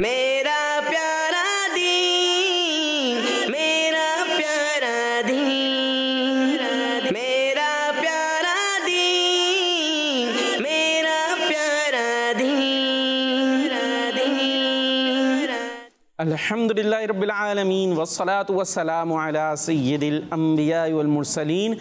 मेरा अल्हम्दुलिल्लाह रब्बिल आलमीन वस्सलातु वस्सलामु अला सय्यिदिल अंबिया वल मुरसलीन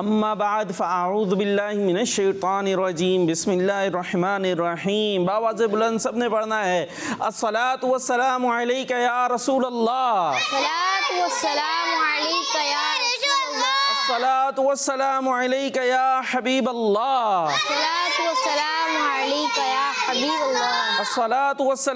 अम्मा बाद फअऊदु बिल्लाहि मिनश शैतानिर रजीम बिस्मिल्लाहिर रहमानिर रहीम बावाज़ बुलंद सबने पढ़ना है अस्सलातु वस्सलामु अलैका या रसूल अल्लाह अस्सलातु वस्सलामु अलैका या रसूल अल्लाह अस्सलातु वस्सलामु अलैका या हबीब अल्लाह अस्सलातु वस्सलाम मदनी चैनल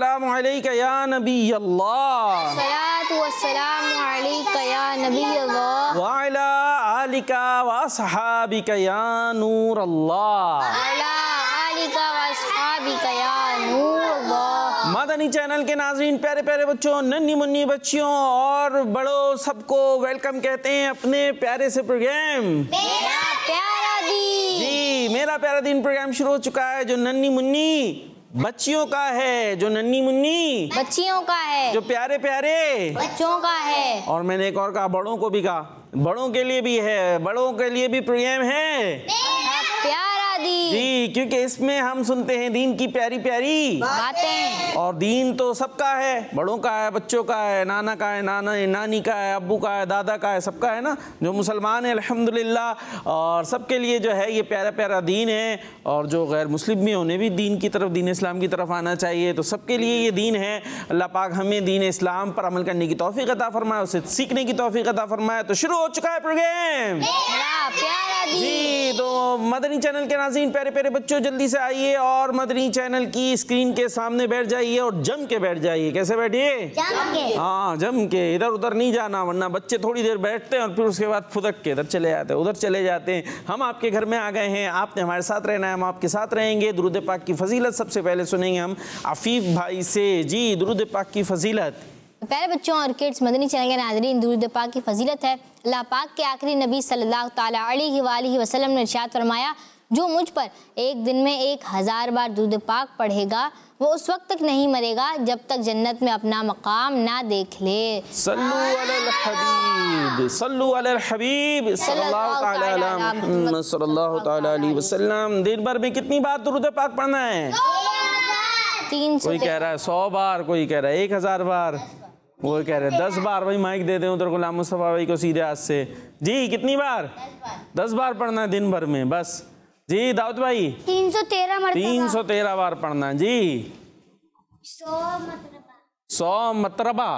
के नाजरीन प्यारे प्यारे बच्चों नन्नी मुन्नी बच्चियों और बड़ों सबको वेलकम कहते हैं अपने प्यारे से प्रोग्राम पहला प्यारा दिन प्रोग्राम शुरू हो चुका है जो नन्नी मुन्नी बच्चियों का है जो नन्नी मुन्नी बच्चियों का है जो प्यारे प्यारे बच्चों का है और मैंने एक और कहा बड़ों को भी कहा बड़ों के लिए भी है बड़ों के लिए भी प्रोग्राम है जी क्योंकि इसमें हम सुनते हैं दीन की प्यारी प्यारी बातें और दीन तो सबका है बड़ों का है बच्चों का है नाना का है नाना नानी का है अबू का है दादा का है सबका है ना जो मुसलमान है अल्हम्दुलिल्लाह और सबके लिए जो है ये प्यारा प्यारा दीन है और जो गैर मुस्लिम भी उन्हें भी दीन की तरफ दीन इस्लाम की तरफ आना चाहिए तो सबके लिए ये दीन है अल्लाह पाक हमें दीन इस्लाम पर अमल करने की तोफ़ी अता फरमाए उसे सीखने की तोफ़ी अता फरमाए तो शुरू हो चुका है प्रोग्राम जी तो मदनी चैनल के नाजीन पे प्यारे प्यारे बच्चों जल्दी से आइए और मदनी चैनल की स्क्रीन के सामने बैठ जाइए और जम के बैठ जाइए कैसे बैठिए हाँ जम के इधर उधर नहीं जाना वरना बच्चे थोड़ी देर बैठते हैं और फिर उसके बाद फुदक के इधर चले जाते हैं उधर चले जाते हैं हम आपके घर में आ गए हैं आपने हमारे साथ रहना है हम आपके साथ रहेंगे दुरुद पाक की फजीलत सबसे पहले सुनेंगे हम आफीफ भाई से जी दुरुद पाक की फजीलत प्यारे बच्चों और किड्स मदनी चैनल के नाजरीन दुरुद पाक की फजीलत है अल्लाह पाक के आखिरी नबी सल्लल्लाहु अलैहि वसल्लम ने इरशाद फरमाया जो मुझ पर एक दिन में एक हज़ार बार दूध पाक पढ़ेगा वो उस वक्त तक नहीं मरेगा जब तक जन्नत में अपना मकाम ना देख ले दिन भर में कितनी बार दूध पाक पढ़ना है तीन कोई कह रहा है सौ बार कोई कह रहा है एक हज़ार बार वो कह रहे हैं दस बार वही माइक दे दे उधर गुलाम मुस्तफ़ा भाई को सीधे हाथ से जी कितनी बार दस बार पढ़ना है दिन भर में बस जी दाऊद भाई तीन सौ तेरह तीन सौ तेरह बार पढ़ना जी सौ मतरबा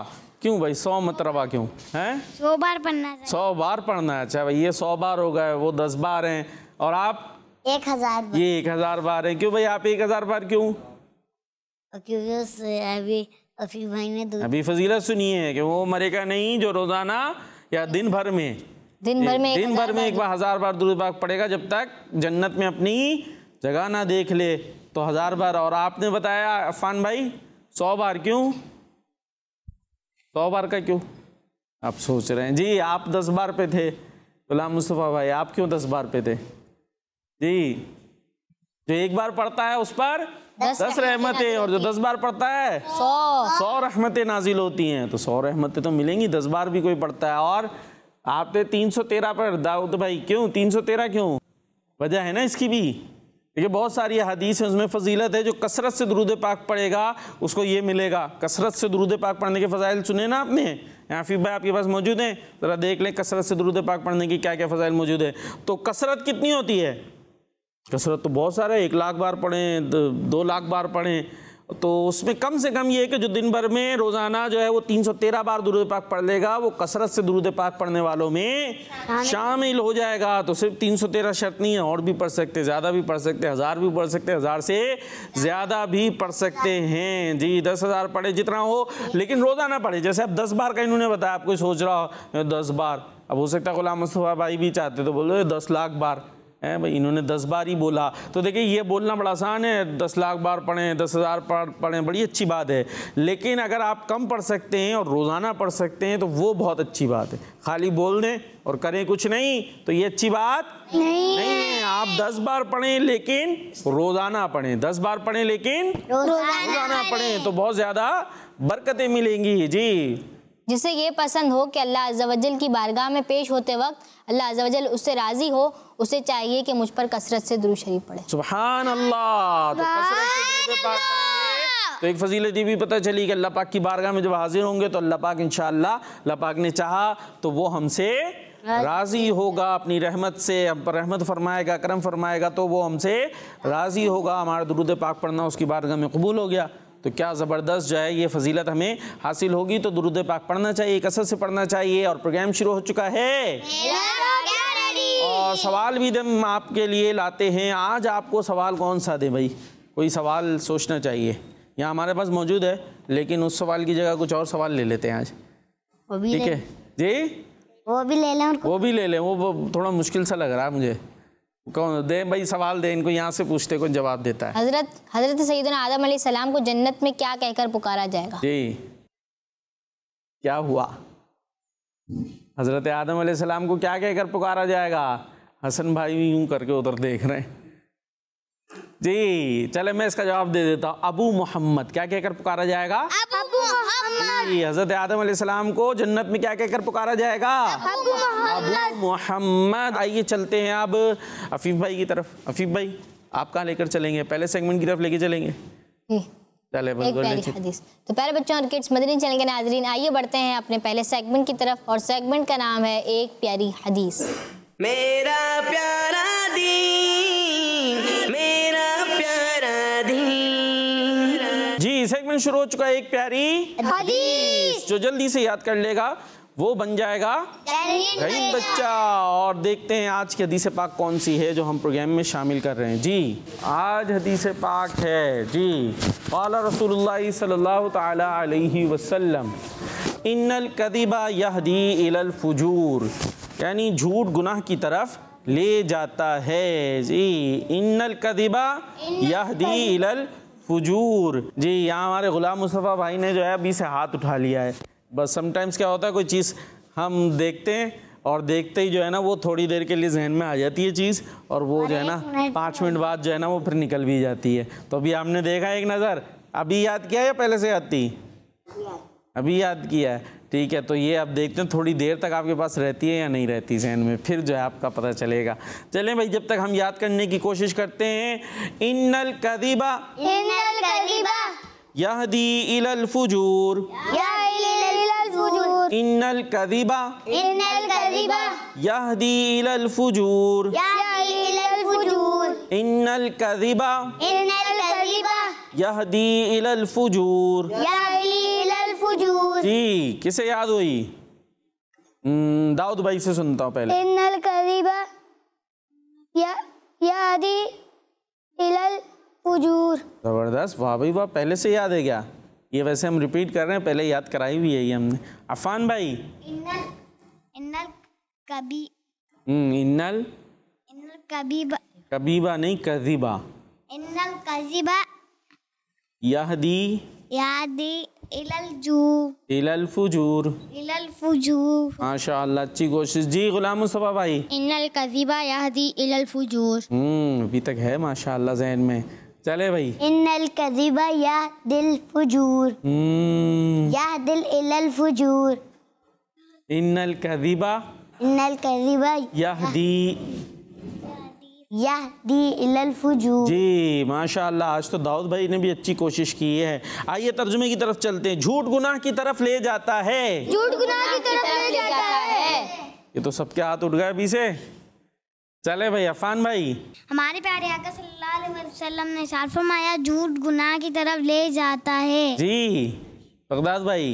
क्यों भाई सौ मतरबा क्यों है सौ बार पढ़ना सौ बार पढ़ना है अच्छा भाई ये सौ बार हो गए वो दस बार हैं और आप एक हजार ये एक हजार बार है क्यों भाई आप एक हजार बार क्यों क्योंकि अभी अभी भाई ने अभी फजीलत सुनिए कि वो मरेगा नहीं जो रोजाना या दिन भर में दिन भर में दिन भर में एक बार हजार बार दुरुद पाक पड़ेगा जब तक जन्नत में अपनी जगह ना देख ले तो हजार बार और आपने बताया अफान भाई सौ बार क्यों सौ बार का क्यों आप सोच रहे हैं जी आप दस बार पे थे गुलाम मुस्तफ़ा भाई आप क्यों दस बार पे थे जी जो एक बार पढ़ता है उस पर दस, दस रहमतें और जो दस बार पढ़ता है सौ सौ रहमतें नाजिल होती हैं तो सौ रहमतें तो मिलेंगी दस बार भी कोई पढ़ता है और आपने 313 पर दाऊद भाई क्यों 313 क्यों वजह है ना इसकी भी देखिए बहुत सारी हदीस हैं उसमें फजीलत है जो कसरत से दरूद पाक पढ़ेगा उसको ये मिलेगा कसरत से दरूद पाक पढ़ने के फ़जाइल सुने ना आपने याफी भाई आपके पास मौजूद हैं ज़रा देख लें कसरत से दरूद पाक पढ़ने की क्या क्या फ़जाइल मौजूद है तो कसरत कितनी होती है कसरत तो बहुत सारे एक लाख बार पढ़ें दो लाख बार पढ़ें तो उसमें कम से कम ये है कि जो दिन भर में रोज़ाना जो है वो 313 बार दुरुद पाक पढ़ लेगा वो कसरत से दुरुद पाक पढ़ने वालों में शामिल हो जाएगा तो सिर्फ 313 शर्त नहीं है और भी पढ़ सकते ज़्यादा भी पढ़ सकते हज़ार भी पढ़ सकते हज़ार से ज़्यादा भी पढ़ सकते हैं जी दस हज़ार पढ़े जितना हो लेकिन रोज़ाना पढ़े जैसे अब दस बार का इन्होंने बताया आपको सोच रहा हो दस बार अब हो सकता है गुलाम मुस्तफ़ा भाई भी चाहते तो बोलो दस लाख बार हैं भाई इन्होंने दस बार ही बोला तो देखिए ये बोलना बड़ा आसान है दस लाख बार पढ़ें दस हज़ार बार पढ़ें बड़ी अच्छी बात है लेकिन अगर आप कम पढ़ सकते हैं और रोज़ाना पढ़ सकते हैं तो वो बहुत अच्छी बात है खाली बोल दें और करें कुछ नहीं तो ये अच्छी बात नहीं, नहीं है आप दस बार पढ़ें लेकिन रोज़ाना पढ़ें दस बार पढ़ें लेकिन रोज़ाना पढ़ें तो बहुत ज़्यादा बरकतें मिलेंगी जी जिसे ये पसंद हो कि अल्लाह की बारगाह में पेश होते वक्त अल्लाह अजल उससे राज़ी हो उसे चाहिए कि मुझ पर कसरत से दुरू शरीफ पड़े सुबह अल्लाह तो एक फजीलत ये भी पता चली कि अल्लाह पाक की बारगाह में जब हाजिर होंगे तो अल्लाह पाक इन अल्लाह पाक ने चाहा तो वो हमसे राज़ी होगा अपनी रहमत से रहमत फरमाएगा करम फरमाएगा तो वो हमसे राज़ी होगा हमारा दरुद पाक पढ़ना उसकी बारगाह में कबूल हो गया तो क्या ज़बरदस्त जो है ये फजीलत हमें हासिल होगी तो दुरुद पाक पढ़ना चाहिए कसर से पढ़ना चाहिए और प्रोग्राम शुरू हो चुका है और सवाल भी दम आपके लिए लाते हैं आज आपको सवाल कौन सा दे भाई कोई सवाल सोचना चाहिए यहाँ हमारे पास मौजूद है लेकिन उस सवाल की जगह कुछ और सवाल ले लेते हैं आज ठीक है जी वो भी ले लें वो भी ले लें वो थोड़ा मुश्किल सा लग रहा है मुझे कौन दे भाई सवाल दे इनको यहाँ से पूछते कौन जवाब देता है हजरत हजरत सईदना आदम अली सलाम को जन्नत में क्या कहकर पुकारा जाएगा जी क्या हुआ हजरत आदम अली सलाम को क्या कहकर पुकारा जाएगा हसन भाई भी यूं करके उधर देख रहे हैं जी चले मैं इसका जवाब दे देता हूँ अबू मोहम्मद क्या कहकर पुकारा जाएगा हजरत आदम को जन्नत में क्या कहकर पुकारा जाएगा अबू मोहम्मद आइए चलते हैं अब अफीफ भाई की तरफ अफीफ भाई आप कहाँ लेकर चलेंगे पहले सेगमेंट की तरफ लेके चलेंगे तो पहले बच्चों और किड्स मदनी चैनल के नाजरीन आइए बढ़ते हैं अपने पहले सेगमेंट की तरफ और सेगमेंट का नाम है एक प्यारी हदीस मेरा प्यारा दी जी सेगमेंट शुरू हो चुका है एक प्यारी हदीस जो जल्दी से याद कर लेगा वो बन जाएगा रहीम बच्चा और देखते हैं आज की हदीस पाक कौन सी है जो हम प्रोग्राम में शामिल कर रहे हैं जी आज हदीस पाक है जी पाला रसूल सल्लल्लाहु ताला अलैहि वसल्लम इन्नल कदीबा यहदी इलल फुजूर यानी झूठ गुनाह की तरफ ले जाता है जी इन्नल कदीबा यहदी इलल फजूर जी यहाँ हमारे ग़ुलाम मुस्तफ़ा भाई ने जो है अभी से हाथ उठा लिया है बस समटाइम्स क्या होता है कोई चीज़ हम देखते हैं और देखते ही जो है ना वो थोड़ी देर के लिए जहन में आ जाती है चीज़ और वो जो है ना पाँच मिनट बाद जो है ना वो फिर निकल भी जाती है तो अभी आपने देखा एक नज़र अभी याद किया या पहले से याद थी अभी याद किया है ठीक है तो ये आप देखते हैं थोड़ी देर तक आपके पास रहती है या नहीं रहती जहन में फिर जो है आपका पता चलेगा चलें भाई जब तक हम याद करने की कोशिश करते हैं इन्नल कदीबा इन्नल कदीबा यहदी इलल फुजूर इन्नल कदीबा इन्नल कदीबा यहदी इलल फुजूर इन्नल कदीबा इन्नल कदीबा यहदी इलल फुजूर हुजूर जी किसे याद हुई हम्म, दाऊद भाई से सुनता हूँ पहले इनल करीबा या यादी इलल हुजूर जबरदस्त वाह भाई वाह पहले से याद है क्या ये वैसे हम रिपीट कर रहे हैं पहले याद कराई हुई है ये हमने अफान भाई इनल इनल कभी हम्म इन्नल इन्नल कबीबा कबीबा नहीं कजीबा इनल कजीबा यादी यादी अच्छी कोशिश जी गुलाम मुस्तफ़ा भाई इनल कजीबा यहदी इलल फजूर हम्म, अभी तक है माशाल्लाह जहन में चले भाई इनल कजीबा या दिल फजूर हम्म। या दिल इलल फजूर इनल कजीबा इनल कजीबा यहदी जी माशाल्लाह आज तो दाऊद भाई ने भी अच्छी कोशिश की है आइए तर्जुमे की तरफ चलते हैं झूठ गुनाह की तरफ ले जाता है झूठ गुनाह की तरफ ले जाता है ये तो सबके हाथ उठ गए अभी से चले भाई अफान भाई हमारे प्यारे आका सल्लल्लाहु अलैहि वसल्लम ने सार फरमाया झूठ गुनाह की तरफ ले जाता है जी बगदाद भाई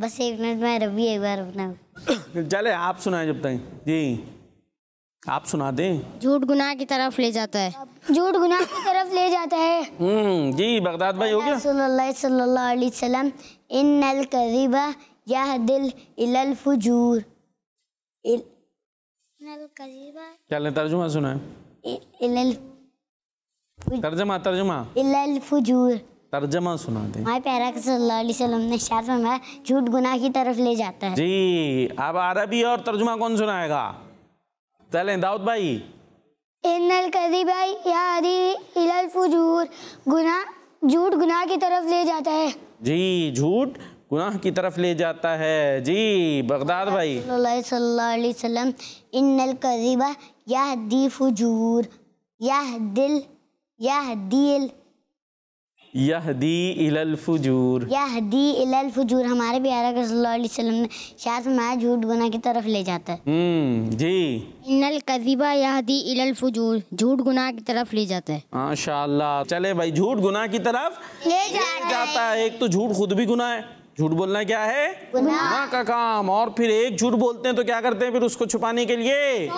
बस एक मिनट में रबी एक बार अपना चले आप सुनाए जब तक जी आप सुना दें झूठ गुनाह की तरफ ले जाता है झूठ गुनाह की तरफ ले जाता है हम्म जी बगदाद भाई हो गया सल्लल्लाहु अलैहि वसल्लम इनल करीबा यह दिल इलल फुजूर इनल करीबा क्या ने तर्जुमा सुना है इलल तर्जुमा तर्जुमा इलल फुजूर तर्जमा सुना दें हमारे पैरा सल्लल्लाहु अलैहि वसल्लम ने शायद फरमाया झूठ गुनाह की तरफ ले जाता है जी अब अरबी और तर्जुमा कौन सुनाएगा चलें दाऊद भाई इनल भाई या हरी इलल फुजूर गुनाह झूठ गुनाह की तरफ ले जाता है जी झूठ गुनाह की तरफ ले जाता है जी बगदाद भाई सल्लल्लाहु अलैहि वसल्लम इनल कजीबा यह दी फजूर यह दिल यह दिल यहदी इलफजूर यहदी इलफजूर हमारे प्यारा ने शायद झूठ गुना की तरफ ले जाता है हम्म, जी इनल कजीबा यहदी इलफजूर झूठ गुना की तरफ ले जाता है माशा चले भाई झूठ गुना की तरफ ले जाता है एक तो झूठ खुद भी गुना है झूठ बोलना क्या है गुना का काम और फिर एक झूठ बोलते हैं तो क्या करते हैं फिर उसको छुपाने के लिए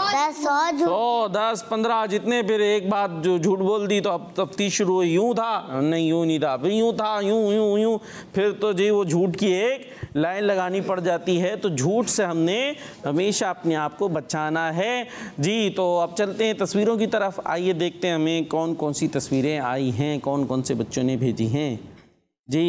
सौ दस पंद्रह जितने फिर एक बात जो झूठ बोल दी तो अब तफ्तीश शुरू हुई यूं था नहीं यूं नहीं था फिर यूं था यूं यूं यूं फिर तो जी वो झूठ की एक लाइन लगानी पड़ जाती है तो झूठ से हमने हमेशा अपने आप को बचाना है जी तो अब चलते हैं तस्वीरों की तरफ आइए देखते हैं हमें कौन कौन सी तस्वीरें आई हैं कौन कौन से बच्चों ने भेजी हैं जी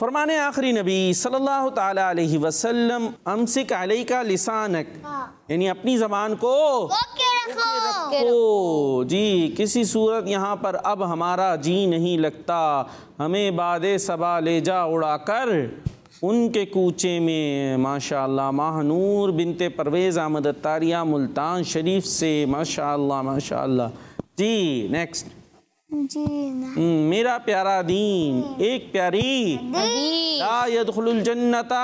फरमान आखिरी नबी सल्लल्लाहु अलैहि वसल्लम अमसिक अलई का लिसानक हाँ। यानी अपनी ज़बान को रखो।, जी किसी सूरत यहाँ पर अब हमारा जी नहीं लगता हमें बाद सबा ले जा उड़ाकर उनके कूचे में माशा माहनूर बिनते परवेज़ आमद तारिया मुल्तान शरीफ से माशा माशा जी नेक्स्ट हम्म, मेरा प्यारा दीन एक प्यारी जन्नता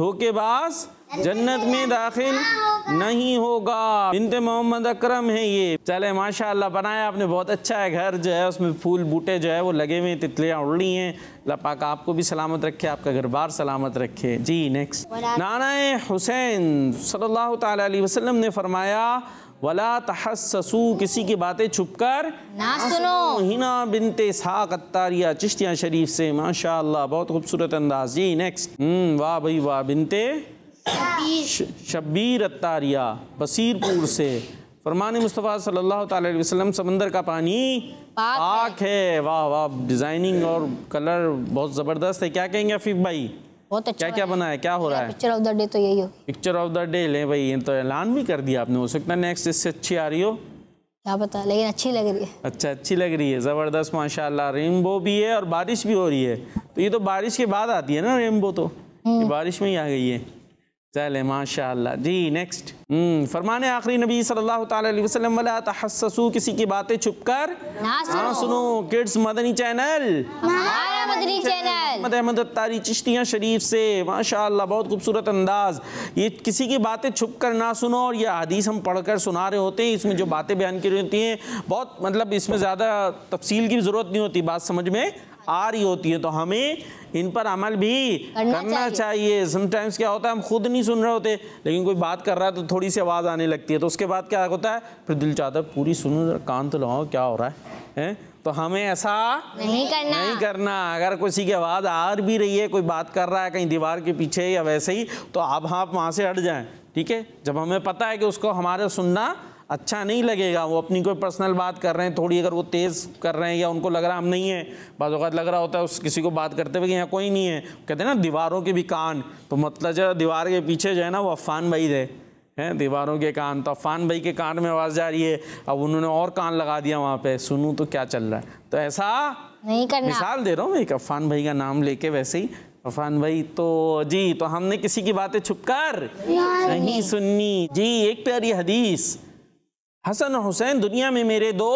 धोखेबाज जन्नत में दाखिल नहीं होगा इनते मोहम्मद अकरम है ये चले माशाल्लाह बनाया आपने बहुत अच्छा है घर जो है उसमें फूल बूटे जो है वो लगे हुए हैं तितलियाँ उड़ रही हैं लपाक आपको भी सलामत रखे आपका घर बार सलामत रखे जी नेक्स्ट नाना हुसैन सल्लल्लाहु अलैहि वसल्लम ने फरमाया वला तहससू किसी की बातें छुप कर ना सुनो हिना बिनते साकत्तारिया चिश्तिया शरीफ से माशाल्लाह बहुत खूबसूरत अंदाज जी नेक्स्ट हम्म वाह भाई वाह बिनते शब्बीर अतारिया बसीरपुर से फरमान मुस्तफ़ा सल्लल्लाहु अलैहि वसल्लम समंदर का पानी पाक, है वाह वाह डिज़ाइनिंग और कलर बहुत ज़बरदस्त है क्या कहेंगे आफिफ भाई बहुत अच्छा क्या क्या बना है क्या हो रहा है पिक्चर ऑफ द डे तो यही हो पिक्चर ऑफ द डे ले भाई ये तो ऐलान भी कर दिया आपने हो सकता है नेक्स्ट इससे अच्छी आ रही हो क्या पता लेकिन अच्छी लग रही है अच्छा अच्छी लग रही है ज़बरदस्त माशाल्लाह रेनबो भी है और बारिश भी हो रही है तो ये तो बारिश के बाद आती है ना रेनबो तो ये हम्म। बारिश में ही आ गई है चले माशाल्लाह जी नेक्स्ट हम्म फरमान आखिरी नबी सल्लल्लाहु अलैहि वसल्लम वाला तहससू किसी की बातें छुपकर ना सुनो किड्स मदनी चैनल ना मोहम्मद अहमद अतारी चिश्तियाँ शरीफ से माशा बहुत खूबसूरत अंदाज ये किसी की बातें छुप कर ना सुनो और यह हदीस हम पढ़ कर सुना रहे होते हैं इसमें जो बातें बयान की होती हैं बहुत मतलब इसमें ज़्यादा तफसील की ज़रूरत नहीं होती बात समझ में आ रही होती है तो हमें इन पर अमल भी करना, करना चाहिए समटाइम्स क्या होता है हम खुद नहीं सुन रहे होते लेकिन कोई बात कर रहा है तो थोड़ी सी आवाज़ आने लगती है तो उसके बाद क्या होता है फिर दिल चाहता है पूरी सुनो कान तो लगाओ क्या हो रहा है, है? तो हमें ऐसा नहीं करना नहीं करना अगर किसी की आवाज़ आ भी रही है कोई बात कर रहा है कहीं दीवार के पीछे या वैसे ही तो आप हाँ वहाँ से हट जाए ठीक है जब हमें पता है कि उसको हमारे सुनना अच्छा नहीं लगेगा वो अपनी कोई पर्सनल बात कर रहे हैं थोड़ी अगर वो तेज़ कर रहे हैं या उनको लग रहा हम नहीं है बाज़ात लग रहा होता है उस किसी को बात करते हुए यहाँ कोई नहीं है कहते हैं ना दीवारों के भी कान तो मतलब जो दीवार के पीछे जो है ना वो अफान भाई थे हैं दीवारों के कान तो अफान भाई के कान में आवाज़ जा रही है अब उन्होंने और कान लगा दिया वहाँ पे सुनूँ तो क्या चल रहा है तो ऐसा नहीं करना मिसाल दे रहा हूँ एक अफान भाई का नाम लेके वैसे ही अफान भाई तो जी तो हमने किसी की बातें छुप कर नहीं सुननी जी एक प्यारी हदीस हसन हुसैन दुनिया में मेरे दो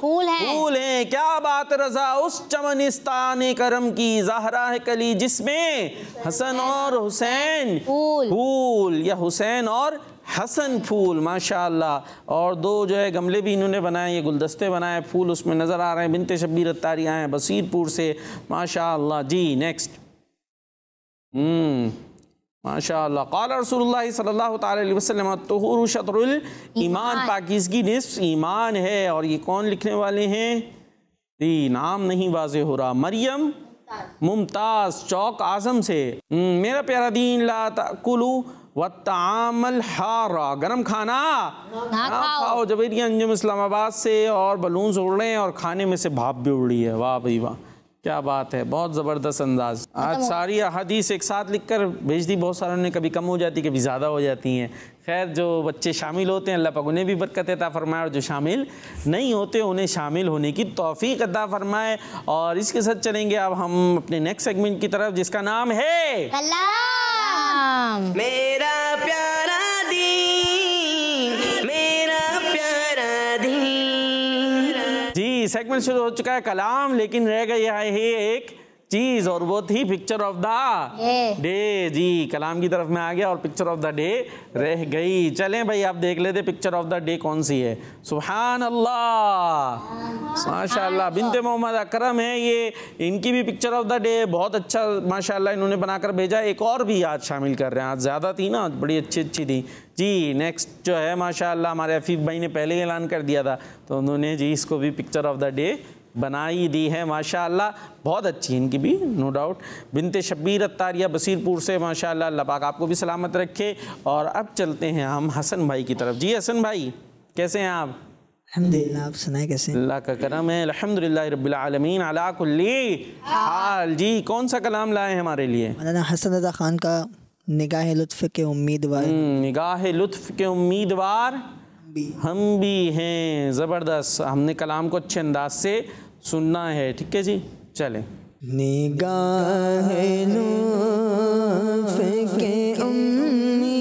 फूल हैं फूल हैं क्या बात रजा उस चमनिस्तान करम की जहरा है कली जिसमें हसन और हुसैन फूल फूल या हुसैन और हसन फूल माशा और दो जो है गमले भी इन्होंने बनाए ये गुलदस्ते बनाए फूल उसमें नज़र आ रहे हैं बिनते शब्बीर तारी आए हैं बसीरपुर से माशा जी नेक्स्ट माशा सल्ला शतरुल ईमान पाकिजगी नसफ ईमान है और ये कौन लिखने वाले हैं जी नाम नहीं वाज हो रहा मरियम मुमताज़ चौक आज़म से हम्म, मेरा प्यारा दीन ला कुलू वामल हारा गर्म खाना ना खाओ जब अंजुम इस्लामाबाद से और बलून उड़ रहे हैं और खाने में से भाप भी उड़ रही है वाह भाई वाह क्या बात है बहुत ज़बरदस्त अंदाज आज सारी अदीस एक साथ लिख कर भेज दी बहुत सारों ने कभी कम हो जाती कभी ज़्यादा हो जाती हैं खैर जो बच्चे शामिल होते हैं अल्लाह पाक उन्हें भी बरकत अता फ़रमाए और जो शामिल नहीं होते उन्हें शामिल होने की तोफ़ी अता फ़रमाए और इसके साथ चलेंगे अब हम अपने नेक्स्ट सेगमेंट की तरफ जिसका नाम है राम मेरा प्यारा दी मेरा प्यारा दी जी सेगमेंट शुरू हो चुका है कलाम लेकिन रह गया है एक चीज और वो थी पिक्चर ऑफ द डे जी कलाम की तरफ में आ गया और पिक्चर ऑफ द डे रह गई चलें भाई आप देख लेते पिक्चर ऑफ द डे कौन सी है सुबहान अल्लाह माशाल्लाह बिनते मोहम्मद अकरम है ये इनकी भी पिक्चर ऑफ द डे बहुत अच्छा माशाल्लाह इन्होंने बनाकर भेजा एक और भी आज शामिल कर रहे हैं आज ज़्यादा थी ना बड़ी अच्छी अच्छी थी जी नेक्स्ट जो है माशाल्लाह हमारे हफीफ़ भाई ने पहले ही ऐलान कर दिया था तो उन्होंने जी इसको भी पिक्चर ऑफ द डे बनाई दी है माशाल्लाह बहुत अच्छी इनकी भी नो डाउट बिनते शब्बीर अतारिया बसीरपुर से माशाल्लाह अल्लाह पाक आपको भी सलामत रखे और अब चलते हैं हम हसन भाई की तरफ जी हसन भाई कैसे हैं आप आप सुनाए कैसे अल्लाह का करम है अल्हम्दुलिल्लाह रब्बिल आलमीन अला कुल्ली हाल जी कौन सा कलाम लाए हैं हमारे लिए हसन रजा खान का निगाह लुत्फ के उम्मीदवार हम्म, निगाह लुत्फ के उम्मीदवार हम भी हैं ज़बरदस्त हमने कलाम को अच्छे अंदाज से सुनना है ठीक है जी चले निगाह के उम्मी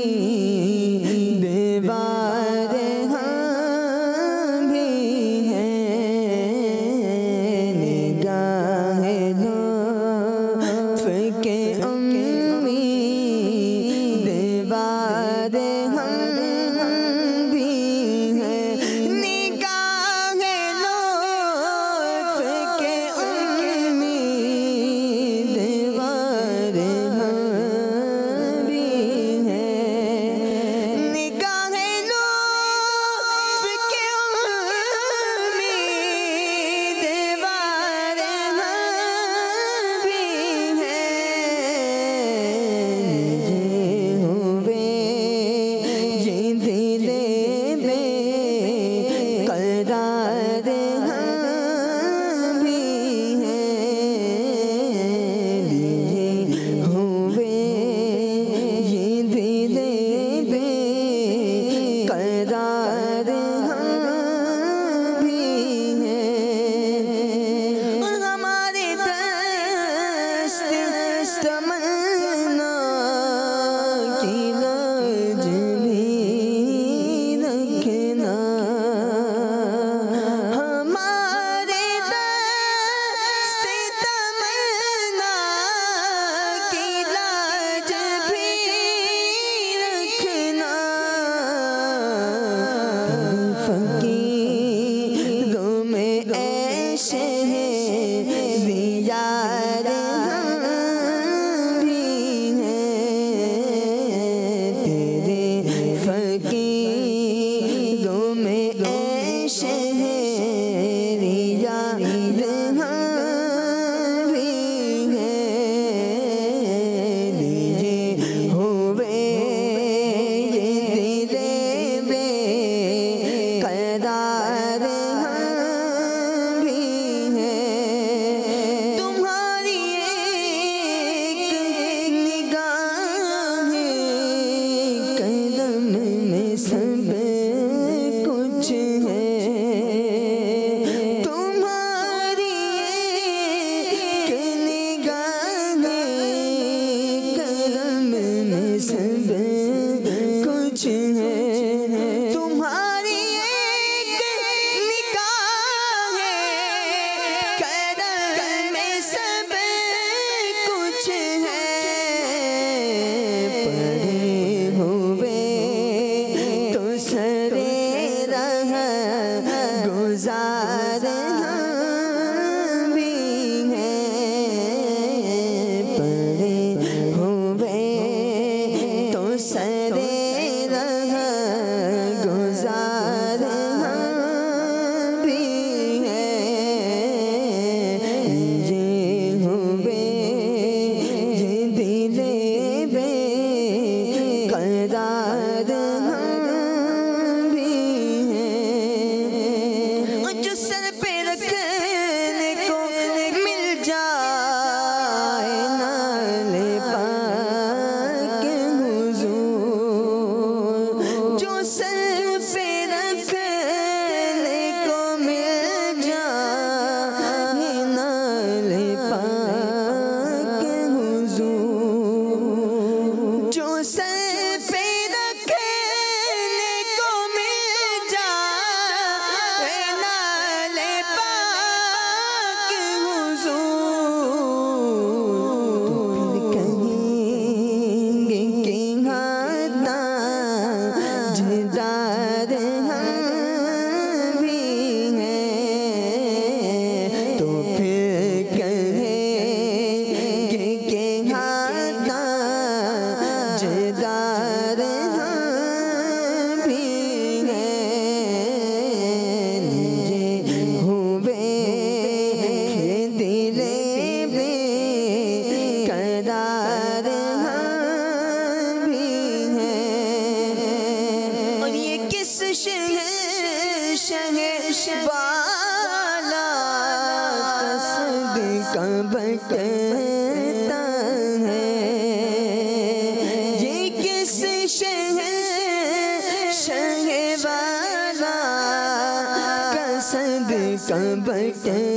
सब के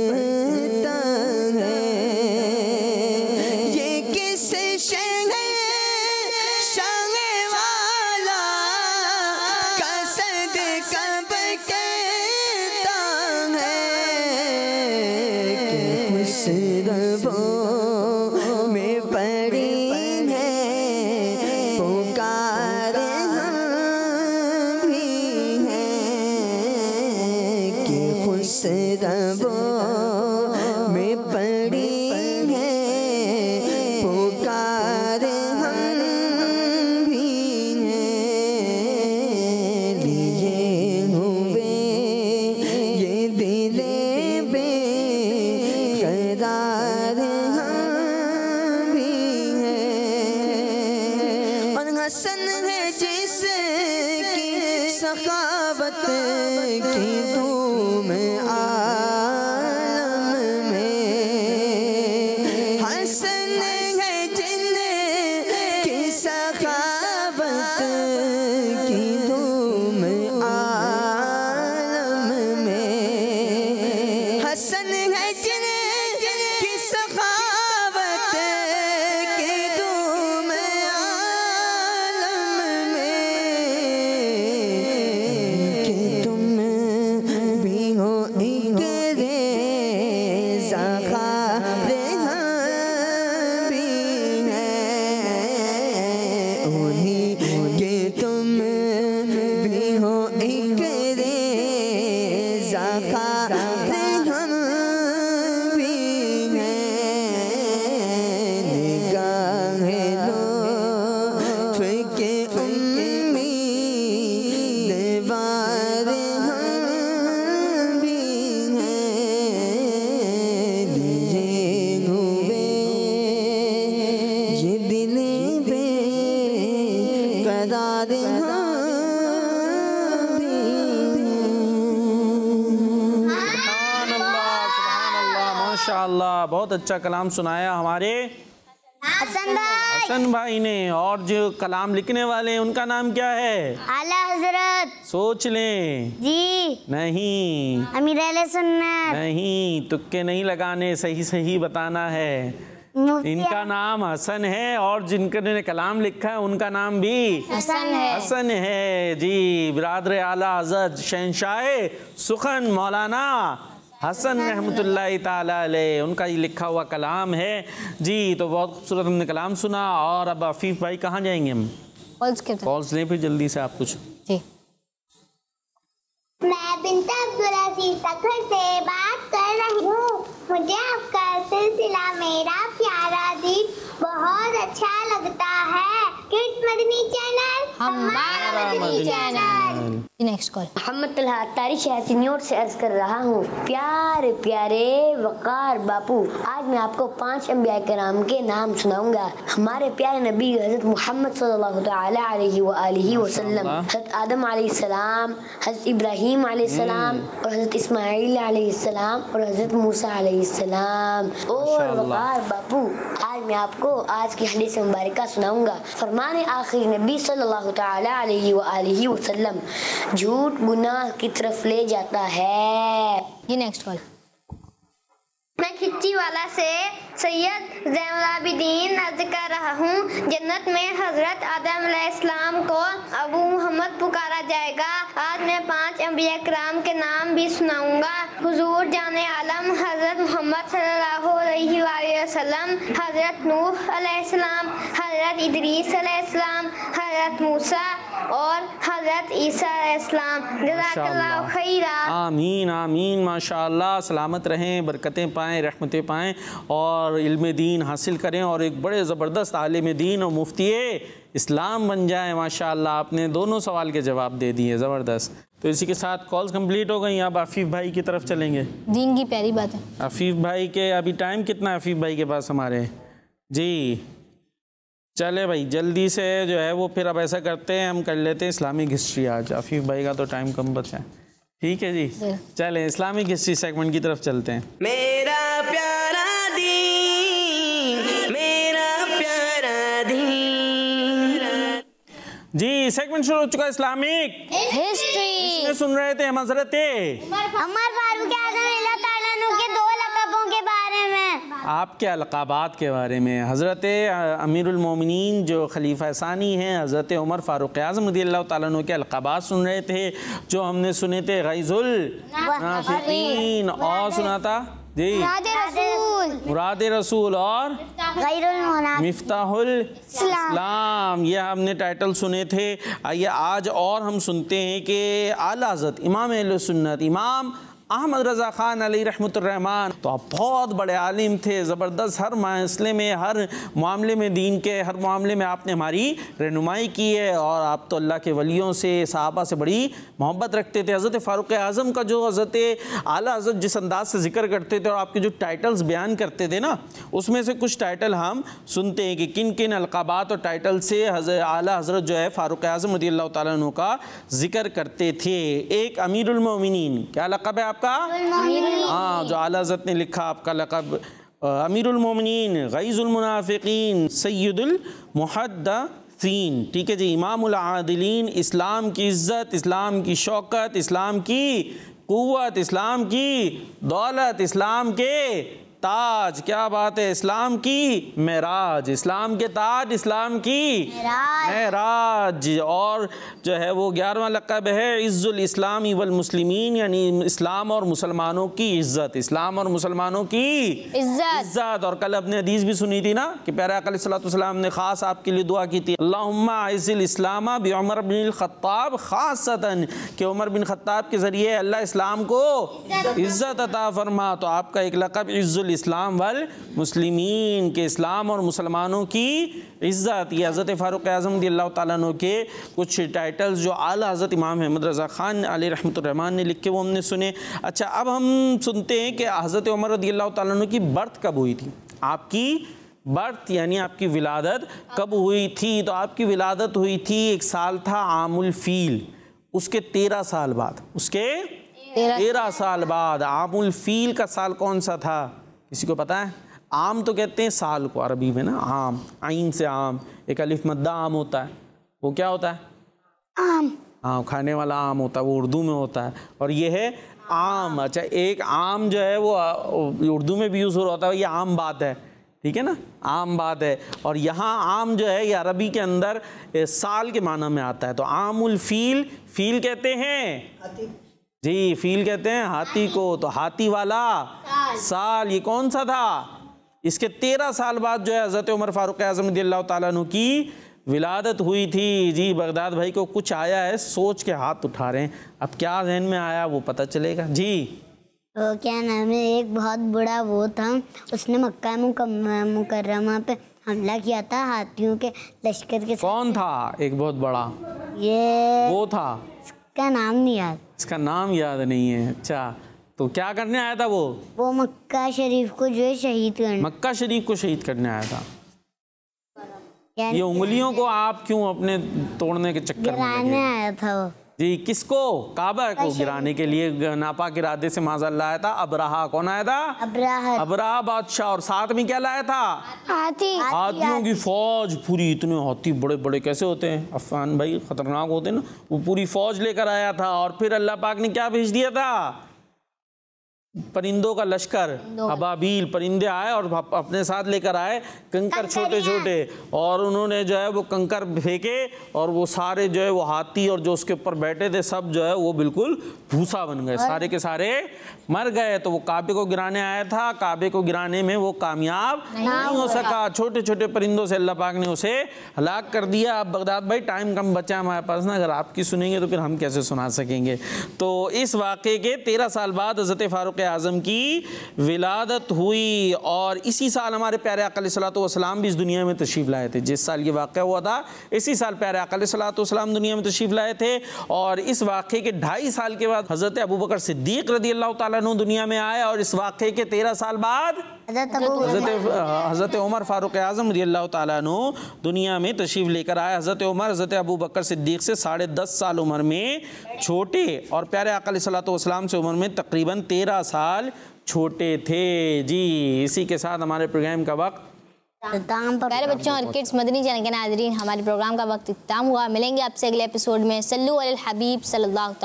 अच्छा कलाम सुनाया हमारे हसन भाई हसन भाई ने और जो कलाम लिखने वाले हैं उनका नाम क्या है आला हजरत सोच लें जी नहीं अमीर सुन्नत नहीं तुक्के नहीं लगाने सही सही बताना है इनका नाम हसन है और जिनने कलाम लिखा है उनका नाम भी हसन है हसन है जी बिरादर आला हजरत शहनशाह सुखन मौलाना हसन रहमत उनका ये लिखा हुआ कलाम है जी तो बहुत खूबसूरत हमने कलाम सुना और अब आफीफ भाई कहाँ जाएंगे हम कॉल्स लें फिर जल्दी से आप कुछ मैं बिनता से बात कर रही हूँ मुझे आपका सिलसिला मेरा प्यारा दीप बहुत अच्छा लगता है किट मदनी चैनल हमारा Madani channel next call Mohammad Talha तारिश न्यूट से अर्ज कर रहा हूँ प्यारे प्यारे वकार बापू आज मैं आपको पांच अम्बिया के नाम के नाम सुनाऊंगा हमारे प्यारे नबी हजरत मोहम्मद वसल्लम हजरत आदम सलाम हजरत इब्राहिम सलाम हम्म। और हजरत इस्माईल सलाम और हजरत मूसा सलाम और वकार बापू आज मैं आपको आज की हदीस मुबारक सुनाऊंगा फरमान आखिर नबी सल्लल्लाहु अलैहि वसल्लम झूठ गुनाह की तरफ ले जाता है ये नेक्स्ट कॉल मैं वाला से सैयद जैमलाबिदीन अर्ज कर रहा हूँ जन्नत में हजरत आदम इस्लाम को अबू मोहम्मद पुकारा जाएगा आज मैं पांच अम्बिया कराम के नाम भी सुनाऊंगा हुजूर जाने आलम हजरत मोहम्मद सल्लल्लाहु अलैहि वसल्लम हजरत नूह अलैहिस्सलाम हज़रत इदरीस अलैहिस्सलाम हज़रत मूसा और हज़रत ईसा आमीन आमीन माशा सलामत रहें बरकतें पाएँ रहमतें पाएँ और इल्म दीन हासिल करें और एक बड़े ज़बरदस्त आलम दीन और मुफ्ती इस्लाम बन जाए माशा आपने दोनों सवाल के जवाब दे दिए ज़बरदस्त तो इसी के साथ कॉल्स कंप्लीट हो गई अब आफीफ भाई की तरफ चलेंगे दीन की पहली बात है आफीफ भाई के अभी टाइम कितना आफीफ भाई के पास हमारे जी चले भाई जल्दी से जो है वो फिर अब ऐसा करते हैं हम कर लेते हैं इस्लामिक हिस्ट्री आज आफीफ भाई का तो टाइम कम बचा है ठीक है जी चले इस्लामिक हिस्ट्री सेगमेंट की तरफ चलते हैं मेरा प्यारा दी मेरा प्यारा दी जी सेगमेंट शुरू हो चुका है इस्लामिक हिस्ट्री सुन रहे थे हम हजरत अमर फारूक आपके अलकाबात के बारे में हज़रत अमीरमिन जो खलीफा सानी हैं हज़रत उमर फ़ारूक आज़म रदी तु के अलकाबात सुन रहे थे जो हमने सुने थे गैज़ुल नाफिकीन और सुना था जी मुराद रसूल और मिफ्ताम यह हमने टाइटल सुने थे आइए आज और हम सुनते हैं कि आला हज़रत इमाम सुन्नत इमाम अहमद रज़ा ख़ान अली रहमान तो आप बहुत बड़े आलिम थे ज़बरदस्त हर मसले में हर मामले में दीन के हर मामले में आपने हमारी रहनुमाई की है और आप तो अल्लाह के वलियों से सहाबा से बड़ी मोहब्बत रखते थे हज़रत फ़ारूक आज़म का जो हज़रत आला हज़रत जिस अंदाज से जिक्र करते थे और आपके जो टाइटल्स बयान करते थे ना उसमें से कुछ टाइटल हम सुनते हैं कि किन किन अलकाबात और टाइटल से आला हज़रत जो है फ़ारूक आज़म रदी अल्लाह का ज़िक्र करते थे एक अमीरमिन क्या लकब है आप आपका हाँ जो आला हजरत ने लिखा आपका लकब अमीरमिन गईज़ुलमनाफ़िन सैदुलमहद्दीन ठीक है जी इमामदिलीन इस्लाम की इज़्ज़त इस्लाम की शौकत इस्लाम की क़वत इस्लाम की दौलत इस्लाम के ताज क्या बात है इस्लाम की महराज इस्लाम के ताज इस्लाम की महराज और जो है वो ग्यारहवा लकब है इज़्ज़ुल इस्लाम इवल मुस्लिमीन यानी इस्लाम और मुसलमानों की इज़्ज़त इस्लाम और मुसलमानों की इज़्ज़त और कल अपने हदीस भी सुनी थी ना कि प्यारा सलाम ने ख़ास आपके लिए दुआ की थी अल्लाहल इस्लामा बी उमर बिन ख़त्ताब ख़ास कि उमर बिन ख़त्ताब के ज़रिए अल्लाह इस्लाम को इज़्ज़त अता फ़रमा तो आपका एक लकब इज़्ज़ुल इस्लाम वल मुस्लिमीन के इस्लाम और मुसलमानों की इज़्ज़त ये हज़रत फ़ारूक अज़म दिल्ला तु के कुछ टाइटल्स जो आला हज़रत इमाम अहमद रज़ा ख़ान अली रहमतुर्रहमान ने लिखे वो हमने सुने अच्छा अब हम सुनते हैं कि हज़रत उमर रदी तु की बर्थ कब हुई थी आपकी बर्थ यानी आपकी विलादत कब हुई थी तो आपकी विलादत हुई थी एक साल था आमुल फील उसके तेरह साल बाद उसके तेरह साल बाद आमुल फील का साल कौन सा था किसी को पता है आम तो कहते हैं साल को अरबी में ना आम आइन से आम एक अलिफ मद्दा आम होता है वो क्या होता है आम हाँ खाने वाला आम होता है वो उर्दू में होता है और ये है आम अच्छा एक आम जो है वो उर्दू में भी यूज़ हो रहा होता है ये आम बात है ठीक है ना आम बात है और यहाँ आम जो है ये अरबी के अंदर साल के माना में आता है तो आम फील फील कहते हैं जी फील कहते हैं हाथी को तो हाथी वाला साल ये कौन सा था इसके तेरह साल बाद जो है हज़रत उमर फ़ारूक आज़म तु की विलादत हुई थी जी बगदाद भाई को कुछ आया है सोच के हाथ उठा रहे हैं अब क्या जहन में आया वो पता चलेगा जी तो क्या नाम है एक बहुत बड़ा वो था उसने मक्का मुकर्रमा पे हमला किया था हाथियों के लश्कर के कौन था एक बहुत बड़ा ये वो था इसका नाम नहीं याद इसका नाम याद नहीं है अच्छा तो क्या करने आया था वो वो मक्का शरीफ को जो है शहीद करने मक्का शरीफ को शहीद करने आया था ये उंगलियों को आप क्यों अपने तोड़ने के चक्कर में आया था वो जी किसको काबा को गिराने के लिए नापाक इरादे से माजा लाया था अबराहा कौन आया था अबराहा अबराहा बादशाह और साथ में क्या लाया था हाथी हाथियों की फौज पूरी इतने हाथी बड़े बड़े कैसे होते हैं अफान भाई खतरनाक होते हैं ना वो पूरी फौज लेकर आया था और फिर अल्लाह पाक ने क्या भेज दिया था परिंदों का लश्कर अबाबील परिंदे आए और अपने साथ लेकर आए कंकर छोटे छोटे और उन्होंने जो है वो कंकर फेंके और वो सारे जो है वो हाथी और जो उसके ऊपर बैठे थे सब जो है वो बिल्कुल भूसा बन गए सारे के सारे मर गए तो वो काबे को गिराने आया था काबे को गिराने में वो कामयाब नहीं हो सका छोटे छोटे परिंदों से अल्लाह पाक ने उसे हलाक कर दिया अब बगदाद भाई टाइम कम बचा हमारे पास ना अगर आपकी सुनेंगे तो फिर हम कैसे सुना सकेंगे तो इस वाक़े के तेरह साल बाद हज़रत फारूक फ़ारूक आज़म की विलादत हुई और इसी साल हमारे प्यारे अकलतम भी इस दुनिया में तशरीफ़ लाए थे जिस साल ये वाक़ हुआ था इसी साल प्यारे अकलतम दुनिया में तशरीफ़ लाए थे और इस वाक़े के ढाई साल के बाद हज़रत अबू बकर सिद्दीक रदी अल्लाह तु दुनिया में आए और इस वाक़े के तेरह साल बाद हज़रत उमर फ़ारूक आज़म रदी अल्लाह तु दुनिया में तशरीफ़ लेकर आए हज़रत उमर हज़रत अबू बकर सिद्दीक से साढ़े दस साल उम्र में छोटे और प्यारे अकल सलाम से उम्र में तकरीबन तेरह साल छोटे थे जी इसी के साथ हमारे प्रोग्राम का वक्त प्यारे बच्चों और किड्स मदनी चैनल के नाजरीन हमारे प्रोग्राम का वक्त इख्ताम हुआ मिलेंगे आपसे अगले एपिसोड में सल्लु अल हबीब सल्लल्लाहु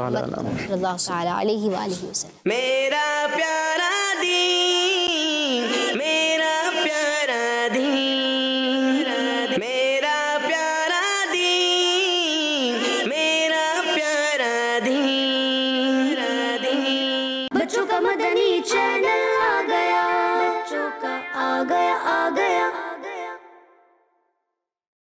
सल्लल्लाहु अलैहि वसल्लम मेरा प्यारा दी